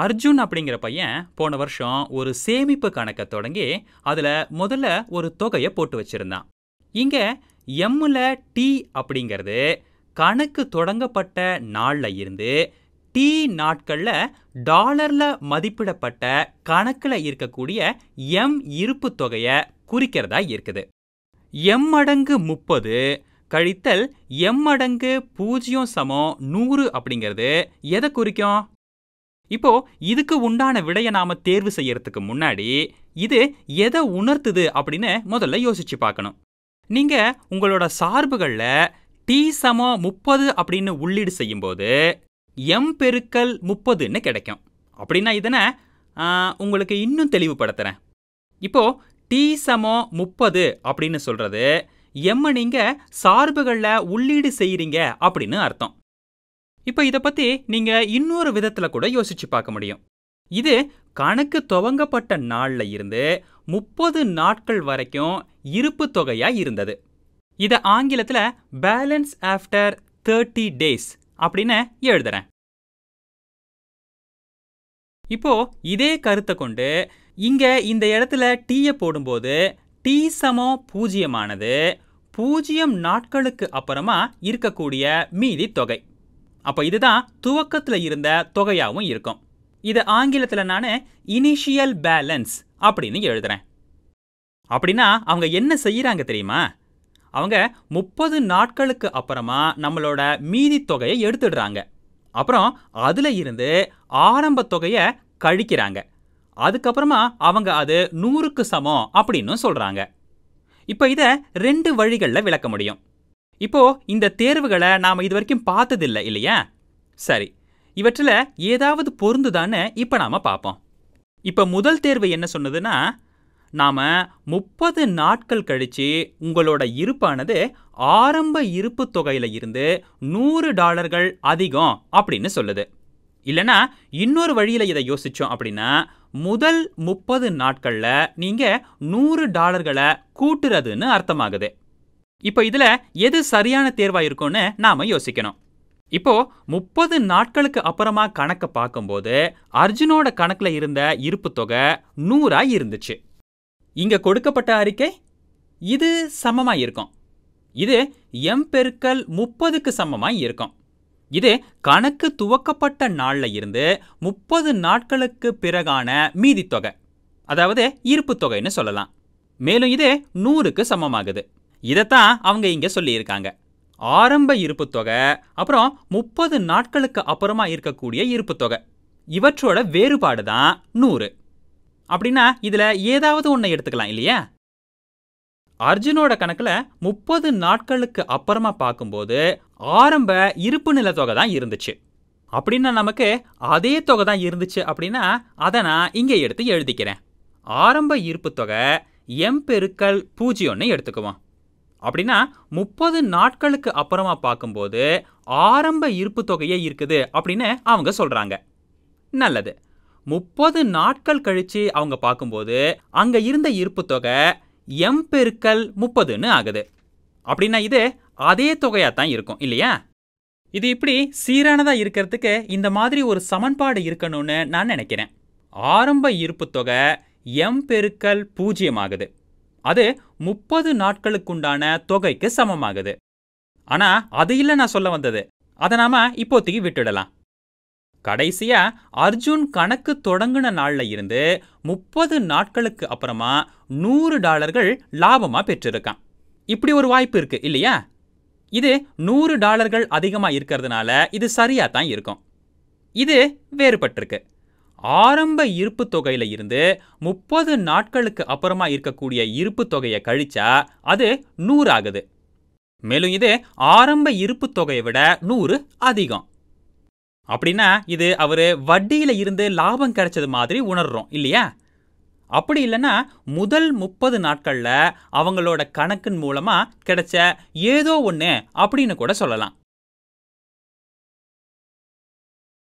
அர்ஜுன் அப்படிங்கிற பையன் போன வருஷம் ஒரு சேமிப்பு கணக்கை தொடங்கி அதில் முதல்ல ஒரு தொகையை போட்டு வச்சுருந்தான் இங்கே எம்மில் டி அப்படிங்கிறது கணக்கு தொடங்கப்பட்ட நாளில் இருந்து டி நாட்களில் டாலரில் மதிப்பிடப்பட்ட கணக்கில் இருக்கக்கூடிய எம் இருப்பு தொகையை குறிக்கிறதா இருக்குது எம் மடங்கு முப்பது கழித்தல் எம் மடங்கு பூஜ்ஜியம் சமம் நூறு அப்படிங்கிறது எதை குறிக்கும் இப்போ இதுக்கு உண்டான விடையை நாம தேர்வு செய்யறதுக்கு முன்னாடி இது எதை உணர்த்துது அப்படின்னு முதல்ல யோசிச்சு பார்க்கணும் நீங்க உங்களோட சார்புகளில் டி சம முப்பது அப்படின்னு உள்ளீடு செய்யும்போது எம் பெருக்கல் முப்பதுன்னு கிடைக்கும் அப்படின்னா இதனை உங்களுக்கு இன்னும் தெளிவுபடுத்துறேன் இப்போ டி சம முப்பது அப்படின்னு சொல்கிறது எம்மை நீங்கள் சார்புகளில் உள்ளீடு செய்கிறீங்க அப்படின்னு அர்த்தம் இப்போ இதை பற்றி நீங்கள் இன்னொரு விதத்தில் கூட யோசிச்சு பார்க்க முடியும் இது கணக்கு துவங்கப்பட்ட நாளில் இருந்து முப்பது நாட்கள் வரைக்கும் இருப்பு தொகையாக இருந்தது இதை ஆங்கிலத்தில் பேலன்ஸ் ஆஃப்டர் தேர்ட்டி டேஸ் அப்படின்னு எழுதுறேன் இப்போ இதே கருத்தை கொண்டு இங்கே இந்த இடத்துல டீயை போடும்போது டீ சமம் பூஜ்ஜியமானது பூஜ்ஜியம் நாட்களுக்கு அப்புறமா இருக்கக்கூடிய மீதி தொகை அப்போ இதுதான் துவக்கத்தில் இருந்த தொகையாகவும் இருக்கும் இதை ஆங்கிலத்தில் நான் இனிஷியல் பேலன்ஸ் அப்படின்னு எழுதுகிறேன் அப்படின்னா அவங்க என்ன செய்கிறாங்க தெரியுமா அவங்க முப்பது நாட்களுக்கு அப்புறமா நம்மளோட மீதி தொகையை எடுத்துடுறாங்க அப்புறம் அதில் இருந்து ஆரம்ப தொகையை கழிக்கிறாங்க அதுக்கப்புறமா அவங்க அது நூறுக்கு சமம் அப்படின்னு சொல்கிறாங்க இப்போ இதை ரெண்டு வழிகளில் விளக்க முடியும் இப்போ இந்த தேர்வுகளை நாம் இது வரைக்கும் பார்த்ததில்லை இல்லையா சரி இவற்றில் ஏதாவது பொருந்துதான்னு இப்போ நாம் பார்ப்போம் இப்போ முதல் தேர்வு என்ன சொன்னதுன்னா நாம் முப்பது நாட்கள் கழித்து உங்களோட இருப்பானது ஆரம்ப இருப்பு தொகையில் இருந்து நூறு டாலர்கள் அதிகம் அப்படின்னு சொல்லுது இல்லைனா இன்னொரு வழியில் இதை யோசித்தோம் அப்படின்னா முதல் முப்பது நாட்களில் நீங்கள் நூறு டாலர்களை கூட்டுறதுன்னு அர்த்தமாகுது இப்போ இதில் எது சரியான தேர்வாக இருக்கும்னு நாம் யோசிக்கணும் இப்போ முப்பது நாட்களுக்கு அப்புறமா கணக்கை பார்க்கும்போது அர்ஜுனோட கணக்கில் இருந்த இருப்பு தொகை நூறாக இருந்துச்சு இங்கே கொடுக்கப்பட்ட அறிக்கை இது சமமாக இருக்கும் இது எம் பெருக்கல் முப்பதுக்கு சமமாக இருக்கும் இது கணக்கு துவக்கப்பட்ட நாளில் இருந்து முப்பது நாட்களுக்கு பிறகான மீதித்தொகை அதாவது இருப்பு தொகைன்னு சொல்லலாம் மேலும் இது நூறுக்கு சமமாகுது இதைத்தான் அவங்க இங்கே சொல்லியிருக்காங்க ஆரம்ப இருப்பு தொகை அப்புறம் முப்பது நாட்களுக்கு அப்புறமா இருக்கக்கூடிய இருப்பு தொகை இவற்றோட வேறுபாடு தான் நூறு அப்படின்னா இதில் ஏதாவது ஒன்றை எடுத்துக்கலாம் இல்லையா அர்ஜுனோட கணக்கில் முப்பது நாட்களுக்கு அப்புறமா பார்க்கும்போது ஆரம்ப இருப்பு நில தொகை தான் இருந்துச்சு அப்படின்னா நமக்கு அதே தொகை தான் இருந்துச்சு அப்படின்னா அதை நான் இங்கே எடுத்து எழுதிக்கிறேன் ஆரம்ப இருப்பு தொகை எம் பெருக்கல் பூஜ்ஜியம்னு எடுத்துக்குவோம் அப்படின்னா முப்பது நாட்களுக்கு அப்புறமா பார்க்கும்போது ஆரம்ப இருப்பு தொகையே இருக்குது அப்படின்னு அவங்க சொல்கிறாங்க நல்லது முப்பது நாட்கள் கழித்து அவங்க பார்க்கும்போது அங்கே இருந்த இருப்பு தொகை எம் பெருக்கல் முப்பதுன்னு ஆகுது அப்படின்னா இது அதே தொகையாக தான் இருக்கும் இல்லையா இது இப்படி சீரானதாக இருக்கிறதுக்கு இந்த மாதிரி ஒரு சமன்பாடு இருக்கணும்னு நான் நினைக்கிறேன் ஆரம்ப இருப்பு தொகை எம் பெருக்கல் பூஜ்ஜியம் ஆகுது அது முப்பது நாட்களுக்குண்டான தொகைக்கு சமமாகுது ஆனா அது இல்லை நான் சொல்ல வந்தது அதை நாம இப்போதைக்கு விட்டுடலாம் கடைசியா அர்ஜுன் கணக்கு தொடங்கின நாள்ல இருந்து முப்பது நாட்களுக்கு அப்புறமா நூறு டாலர்கள் லாபமா பெற்றிருக்கான் இப்படி ஒரு வாய்ப்பு இருக்கு இல்லையா இது நூறு டாலர்கள் அதிகமாக இருக்கிறதுனால இது சரியா தான் இருக்கும் இது வேறுபட்டிருக்கு ஆரம்ப இருப்பு தொகையில இருந்து முப்பது நாட்களுக்கு அப்புறமா இருக்கக்கூடிய இருப்பு தொகையை கழிச்சா அது நூறு ஆகுது மேலும் இது ஆரம்ப இருப்பு தொகையை விட நூறு அதிகம் அப்படின்னா இது அவர் வட்டியில இருந்து லாபம் கிடைச்சது மாதிரி உணர்றோம் இல்லையா அப்படி இல்லைன்னா முதல் முப்பது நாட்களில் அவங்களோட கணக்கின் மூலமாக கிடைச்ச ஏதோ ஒன்று அப்படின்னு கூட சொல்லலாம்